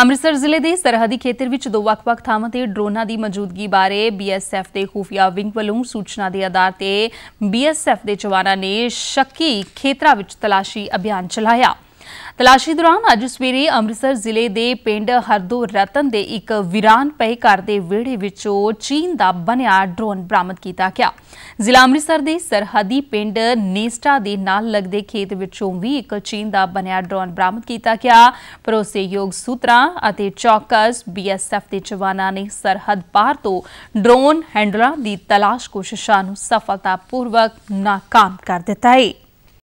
ਅੰਮ੍ਰਿਤਸਰ ਜ਼ਿਲ੍ਹੇ ਦੇ ਸਰਹੱਦੀ ਖੇਤਰ ਵਿੱਚ ਦੋ ਵੱਖ-ਵੱਖ ਥਾਵਾਂ ਤੇ ਡਰੋਨਾਂ ਦੀ ਮੌਜੂਦਗੀ ਬਾਰੇ ਬੀਐਸਐਫ ਦੇ ਖੂਫੀਆ ਵਿੰਗ ਵੱਲੋਂ ਸੂਚਨਾ ਦੇ ਆਧਾਰ ਤੇ ਬੀਐਸਐਫ ਦੇ ਜਵਾਨਾਂ ਨੇ ਸ਼ੱਕੀ ਖੇਤਰਾ ਵਿੱਚ ਤਲਾਸ਼ੀ ਅਭਿਆਨ ਚਲਾਇਆ ਤਲਾਸ਼ੀ ਦੌਰਾਨ ਅੱਜ ਸਵੇਰੇ ਅੰਮ੍ਰਿਤਸਰ ਜ਼ਿਲ੍ਹੇ ਦੇ ਪਿੰਡ ਹਰਦੋ ਰਤਨ ਦੇ ਇੱਕ ਵਿਰਾਨ ਪਏ ਘਰ ਦੇ ਵਿਹੜੇ ਵਿੱਚੋਂ ਚੀਨ ਦਾ ਬਣਿਆ ਡਰੋਨ ਬਰਾਮਦ ਕੀਤਾ ਗਿਆ ਜ਼ਿਲ੍ਹਾ ਅੰਮ੍ਰਿਤਸਰ ਦੇ ਸਰਹੱਦੀ ਪਿੰਡ ਨੇਸਟਾ ਦੇ ਨਾਲ ਲੱਗਦੇ ਖੇਤ ਵਿੱਚੋਂ ਵੀ ਇੱਕ ਚੀਨ ਦਾ ਬਣਿਆ ਡਰੋਨ ਬਰਾਮਦ ਕੀਤਾ ਗਿਆ ਭਰੋਸੇਯੋਗ ਸੂਤਰਾਂ ਅਤੇ ਚੌਕਸ ਬੀਐਸਐਫ ਦੇ ਜਵਾਨਾਂ ਨੇ ਸਰਹੱਦ ਪਾਰ ਤੋਂ ਡਰੋਨ ਹੈਂਡਲਰਾਂ ਦੀ ਤਲਾਸ਼ ਕੋਸ਼ਿਸ਼ਾਂ ਨੂੰ ਸਫਲਤਾਪੂਰਵਕ ਨਾਕਾਮ ਕਰ ਦਿੱਤਾ ਹੈ